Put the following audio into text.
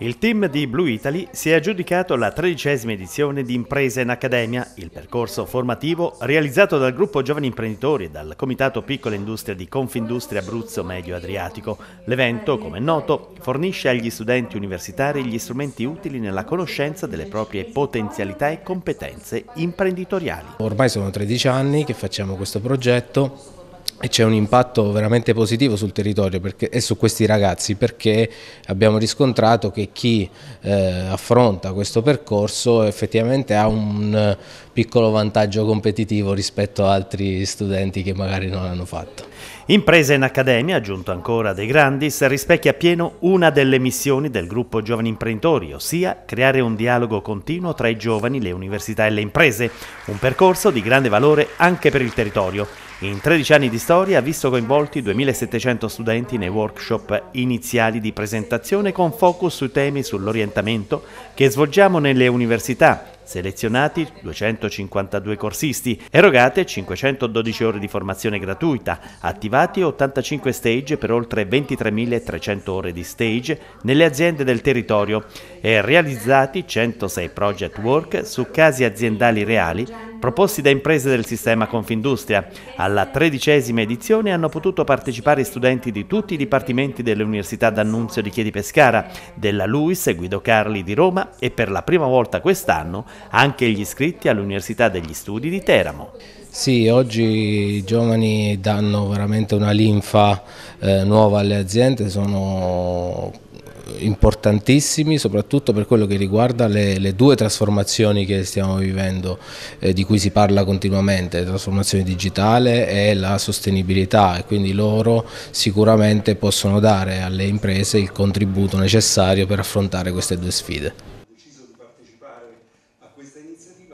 Il team di Blue Italy si è aggiudicato la tredicesima edizione di Impresa in Accademia, il percorso formativo realizzato dal gruppo Giovani Imprenditori e dal Comitato Piccola Industria di Confindustria Abruzzo Medio Adriatico. L'evento, come è noto, fornisce agli studenti universitari gli strumenti utili nella conoscenza delle proprie potenzialità e competenze imprenditoriali. Ormai sono 13 anni che facciamo questo progetto e c'è un impatto veramente positivo sul territorio perché, e su questi ragazzi perché abbiamo riscontrato che chi eh, affronta questo percorso effettivamente ha un eh, piccolo vantaggio competitivo rispetto ad altri studenti che magari non l'hanno fatto. Impresa in Accademia, aggiunto ancora De Grandis, rispecchia pieno una delle missioni del gruppo Giovani Imprenditori, ossia creare un dialogo continuo tra i giovani, le università e le imprese, un percorso di grande valore anche per il territorio in 13 anni di storia ha visto coinvolti 2700 studenti nei workshop iniziali di presentazione con focus sui temi sull'orientamento che svolgiamo nelle università, selezionati 252 corsisti, erogate 512 ore di formazione gratuita, attivati 85 stage per oltre 23.300 ore di stage nelle aziende del territorio e realizzati 106 project work su casi aziendali reali proposti da imprese del sistema Confindustria. Alla tredicesima edizione hanno potuto partecipare studenti di tutti i dipartimenti dell'Università d'Annunzio di Chiedi Pescara, della LUIS e Guido Carli di Roma e per la prima volta quest'anno anche gli iscritti all'Università degli Studi di Teramo. Sì, oggi i giovani danno veramente una linfa eh, nuova alle aziende, sono importantissimi soprattutto per quello che riguarda le, le due trasformazioni che stiamo vivendo, eh, di cui si parla continuamente, la trasformazione digitale e la sostenibilità e quindi loro sicuramente possono dare alle imprese il contributo necessario per affrontare queste due sfide.